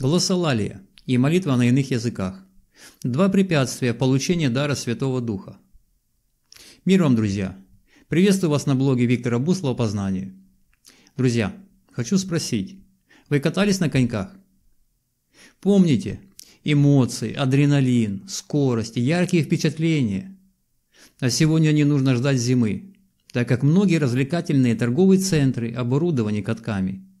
Голосолалия и молитва на иных языках. Два препятствия получения дара Святого Духа. Мир вам, друзья! Приветствую вас на блоге Виктора Буслова по знанию. Друзья, хочу спросить, вы катались на коньках? Помните, эмоции, адреналин, скорость, яркие впечатления. А сегодня не нужно ждать зимы, так как многие развлекательные торговые центры оборудованы катками –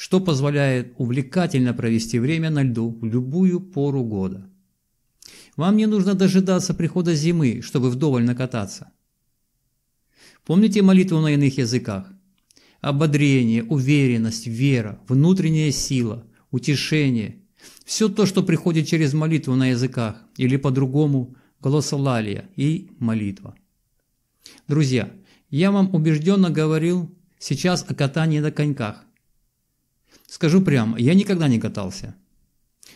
что позволяет увлекательно провести время на льду в любую пору года. Вам не нужно дожидаться прихода зимы, чтобы вдоволь накататься. Помните молитву на иных языках? Ободрение, уверенность, вера, внутренняя сила, утешение – все то, что приходит через молитву на языках, или по-другому – голосолалия и молитва. Друзья, я вам убежденно говорил сейчас о катании на коньках, Скажу прямо, я никогда не катался.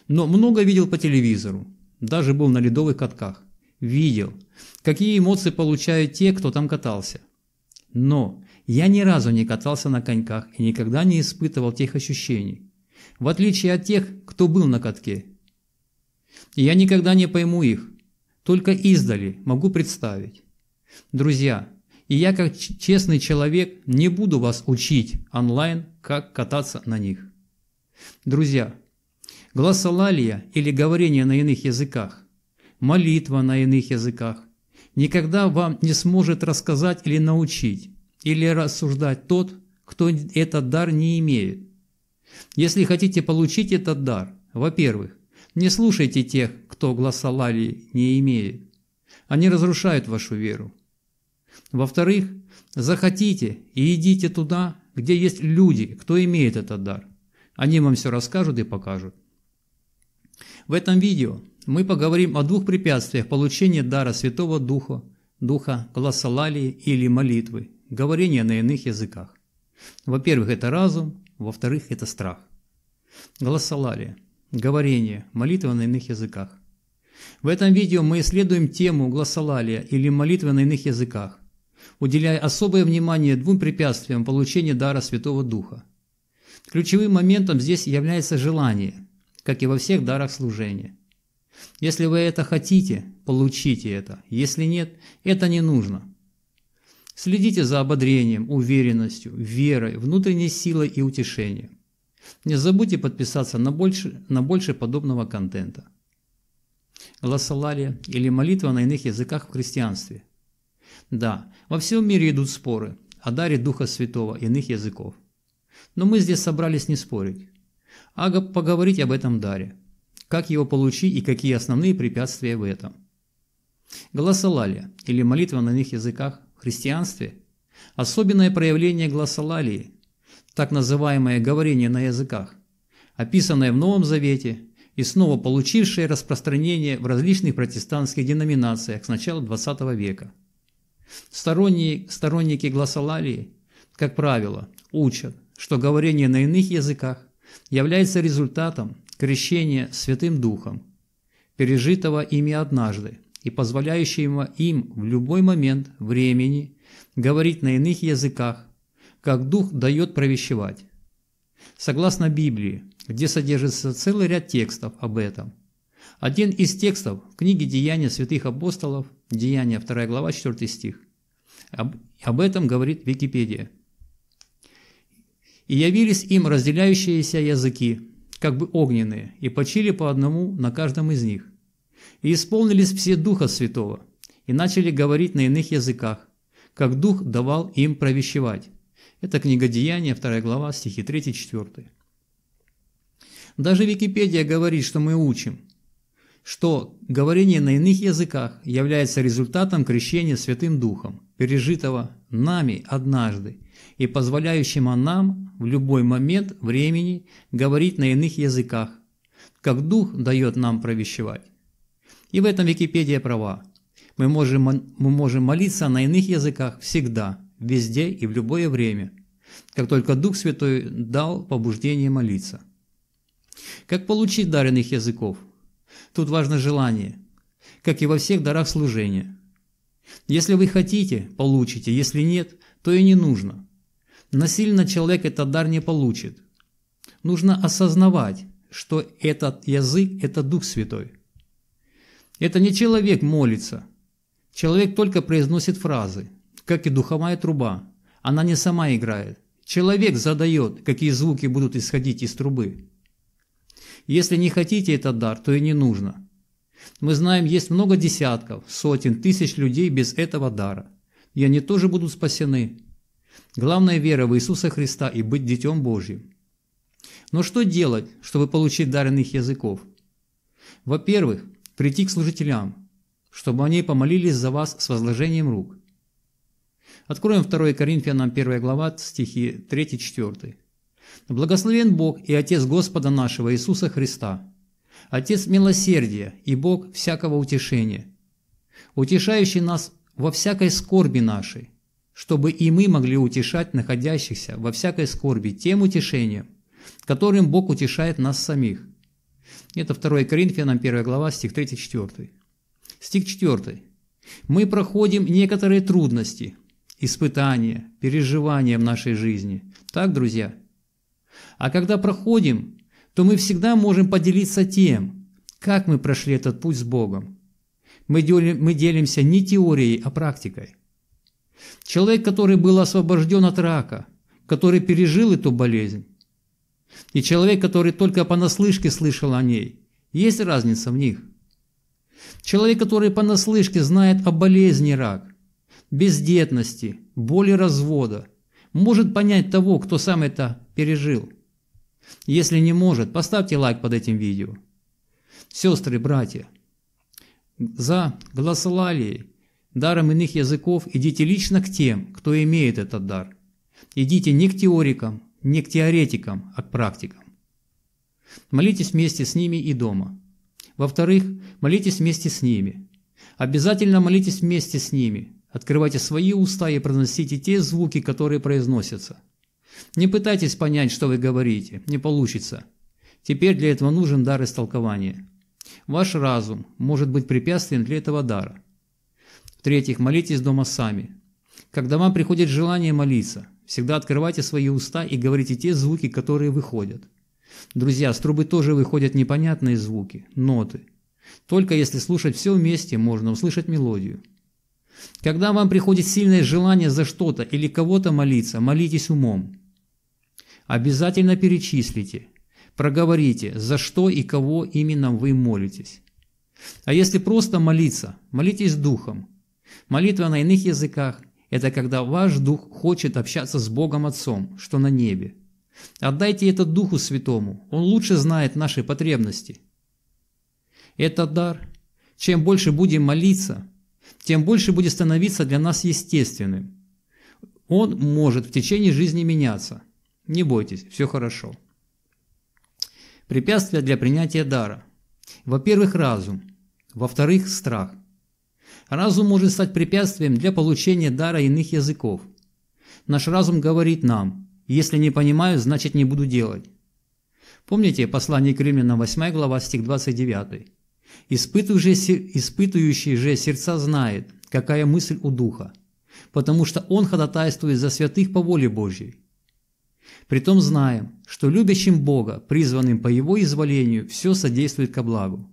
Но много видел по телевизору, даже был на ледовых катках. Видел, какие эмоции получают те, кто там катался. Но я ни разу не катался на коньках и никогда не испытывал тех ощущений, в отличие от тех, кто был на катке. я никогда не пойму их, только издали могу представить. Друзья, и я как честный человек не буду вас учить онлайн, как кататься на них. Друзья, гласолалия или говорение на иных языках, молитва на иных языках никогда вам не сможет рассказать или научить, или рассуждать тот, кто этот дар не имеет. Если хотите получить этот дар, во-первых, не слушайте тех, кто гласолалии не имеет. Они разрушают вашу веру. Во-вторых, захотите и идите туда, где есть люди, кто имеет этот дар. Они вам все расскажут и покажут. В этом видео мы поговорим о двух препятствиях получения дара Святого Духа, Духа Колоссалалии или молитвы, говорения на иных языках. Во-первых, это разум, во-вторых, это страх. Глоссалалия, говорение, молитва на иных языках. В этом видео мы исследуем тему глоссалалия или молитвы на иных языках, уделяя особое внимание двум препятствиям получения дара Святого Духа – Ключевым моментом здесь является желание, как и во всех дарах служения. Если вы это хотите, получите это. Если нет, это не нужно. Следите за ободрением, уверенностью, верой, внутренней силой и утешением. Не забудьте подписаться на больше, на больше подобного контента. Гласолалия или молитва на иных языках в христианстве. Да, во всем мире идут споры о даре Духа Святого иных языков. Но мы здесь собрались не спорить, а поговорить об этом даре, как его получить и какие основные препятствия в этом. Гласолалия, или молитва на них языках, в христианстве – особенное проявление гласолалии, так называемое говорение на языках, описанное в Новом Завете и снова получившее распространение в различных протестантских деноминациях с начала XX века. Сторонние, сторонники гласолалии, как правило, учат, что говорение на иных языках является результатом крещения Святым Духом, пережитого ими однажды и позволяющего им в любой момент времени говорить на иных языках, как Дух дает провещевать. Согласно Библии, где содержится целый ряд текстов об этом, один из текстов в книге «Деяния святых апостолов», «Деяния», 2 глава, 4 стих, об, об этом говорит Википедия – и явились им разделяющиеся языки, как бы огненные, и почили по одному на каждом из них. И исполнились все Духа Святого, и начали говорить на иных языках, как Дух давал им провещевать. Это книга Деяния, 2 глава, стихи 3-4. Даже Википедия говорит, что мы учим, что говорение на иных языках является результатом крещения Святым Духом, пережитого нами однажды, и позволяющего нам в любой момент времени говорить на иных языках, как Дух дает нам провещевать. И в этом Википедия права. Мы можем, мы можем молиться на иных языках всегда, везде и в любое время, как только Дух Святой дал побуждение молиться. Как получить дар иных языков? Тут важно желание, как и во всех дарах служения. Если вы хотите, получите, если нет, то и не нужно – Насильно человек этот дар не получит. Нужно осознавать, что этот язык – это Дух Святой. Это не человек молится. Человек только произносит фразы, как и духовая труба. Она не сама играет. Человек задает, какие звуки будут исходить из трубы. Если не хотите этот дар, то и не нужно. Мы знаем, есть много десятков, сотен, тысяч людей без этого дара. И они тоже будут спасены. Главное – вера в Иисуса Христа и быть Детем Божьим. Но что делать, чтобы получить дар языков? Во-первых, прийти к служителям, чтобы они помолились за вас с возложением рук. Откроем 2 Коринфянам 1 глава, стихи 3-4. «Благословен Бог и Отец Господа нашего Иисуса Христа, Отец милосердия и Бог всякого утешения, утешающий нас во всякой скорби нашей, чтобы и мы могли утешать находящихся во всякой скорби тем утешением, которым Бог утешает нас самих. Это 2 Коринфянам 1 глава, стих 3-4. Стих 4. Мы проходим некоторые трудности, испытания, переживания в нашей жизни. Так, друзья? А когда проходим, то мы всегда можем поделиться тем, как мы прошли этот путь с Богом. Мы, мы делимся не теорией, а практикой – Человек, который был освобожден от рака, который пережил эту болезнь, и человек, который только понаслышке слышал о ней, есть разница в них. Человек, который понаслышке знает о болезни рак, бездетности, боли развода, может понять того, кто сам это пережил. Если не может, поставьте лайк под этим видео. Сестры, братья, за гласолалией даром иных языков идите лично к тем, кто имеет этот дар. Идите не к теорикам, не к теоретикам, а к практикам. Молитесь вместе с ними и дома. Во-вторых, молитесь вместе с ними. Обязательно молитесь вместе с ними. Открывайте свои уста и произносите те звуки, которые произносятся. Не пытайтесь понять, что вы говорите, не получится. Теперь для этого нужен дар истолкования. Ваш разум может быть препятствием для этого дара. В-третьих, молитесь дома сами. Когда вам приходит желание молиться, всегда открывайте свои уста и говорите те звуки, которые выходят. Друзья, с трубы тоже выходят непонятные звуки, ноты. Только если слушать все вместе, можно услышать мелодию. Когда вам приходит сильное желание за что-то или кого-то молиться, молитесь умом. Обязательно перечислите, проговорите, за что и кого именно вы молитесь. А если просто молиться, молитесь духом, Молитва на иных языках – это когда ваш дух хочет общаться с Богом Отцом, что на небе. Отдайте это Духу Святому, Он лучше знает наши потребности. Это дар. Чем больше будем молиться, тем больше будет становиться для нас естественным. Он может в течение жизни меняться. Не бойтесь, все хорошо. Препятствия для принятия дара. Во-первых, разум. Во-вторых, страх – Разум может стать препятствием для получения дара иных языков. Наш разум говорит нам, если не понимаю, значит не буду делать. Помните послание к римлянам 8 глава, стих 29? Испытывающий, же, же сердца знает, какая мысль у Духа, потому что Он ходатайствует за святых по воле Божьей. Притом знаем, что любящим Бога, призванным по Его изволению, все содействует ко благу.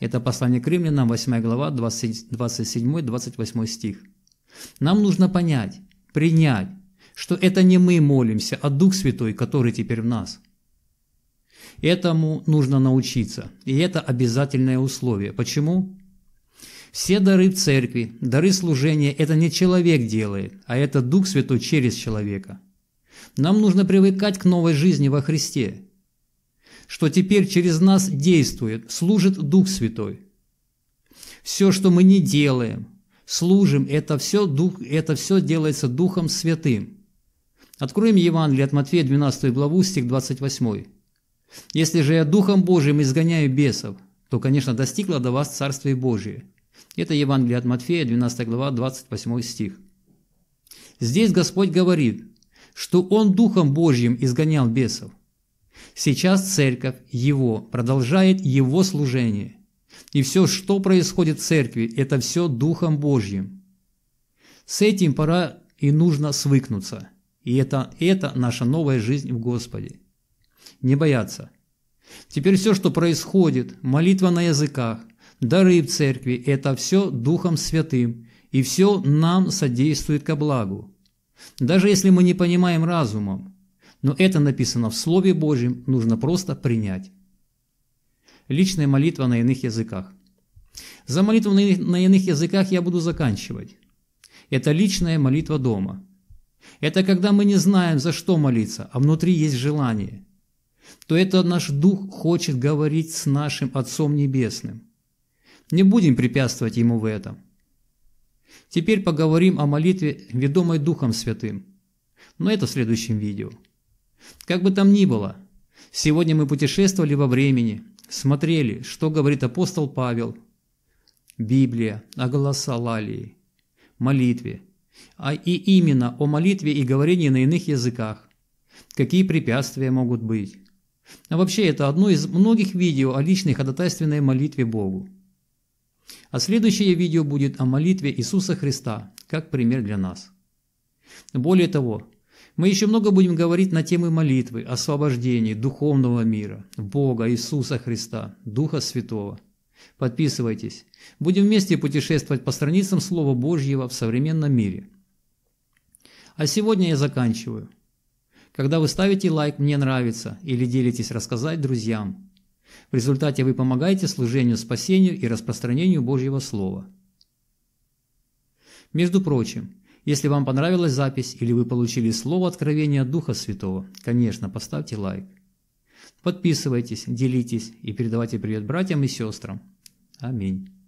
Это послание к римлянам, 8 глава, 27-28 стих. Нам нужно понять, принять, что это не мы молимся, а Дух Святой, который теперь в нас. Этому нужно научиться, и это обязательное условие. Почему? Все дары в церкви, дары служения – это не человек делает, а это Дух Святой через человека. Нам нужно привыкать к новой жизни во Христе – что теперь через нас действует, служит Дух Святой. Все, что мы не делаем, служим, это все, дух, это все делается Духом Святым. Откроем Евангелие от Матфея 12 главу, стих 28. «Если же я Духом Божиим изгоняю бесов, то, конечно, достигло до вас Царствие Божие». Это Евангелие от Матфея, 12 глава, 28 стих. Здесь Господь говорит, что Он Духом Божьим изгонял бесов. Сейчас церковь его продолжает его служение. И все, что происходит в церкви, это все Духом Божьим. С этим пора и нужно свыкнуться. И это, это наша новая жизнь в Господе. Не бояться. Теперь все, что происходит, молитва на языках, дары в церкви – это все Духом Святым, и все нам содействует ко благу. Даже если мы не понимаем разумом, но это написано в Слове Божьем, нужно просто принять. Личная молитва на иных языках. За молитву на иных языках я буду заканчивать. Это личная молитва дома. Это когда мы не знаем, за что молиться, а внутри есть желание. То это наш Дух хочет говорить с нашим Отцом Небесным. Не будем препятствовать Ему в этом. Теперь поговорим о молитве, ведомой Духом Святым. Но это в следующем видео. Как бы там ни было, сегодня мы путешествовали во времени, смотрели, что говорит апостол Павел, Библия, о Лалии, молитве, а и именно о молитве и говорении на иных языках, какие препятствия могут быть. А вообще это одно из многих видео о личной ходатайственной молитве Богу. А следующее видео будет о молитве Иисуса Христа, как пример для нас. Более того, мы еще много будем говорить на темы молитвы, освобождения, духовного мира, Бога, Иисуса Христа, Духа Святого. Подписывайтесь. Будем вместе путешествовать по страницам Слова Божьего в современном мире. А сегодня я заканчиваю. Когда вы ставите лайк «Мне нравится» или делитесь рассказать друзьям, в результате вы помогаете служению спасению и распространению Божьего Слова. Между прочим, если вам понравилась запись или вы получили слово откровения от Духа Святого, конечно, поставьте лайк. Подписывайтесь, делитесь и передавайте привет братьям и сестрам. Аминь.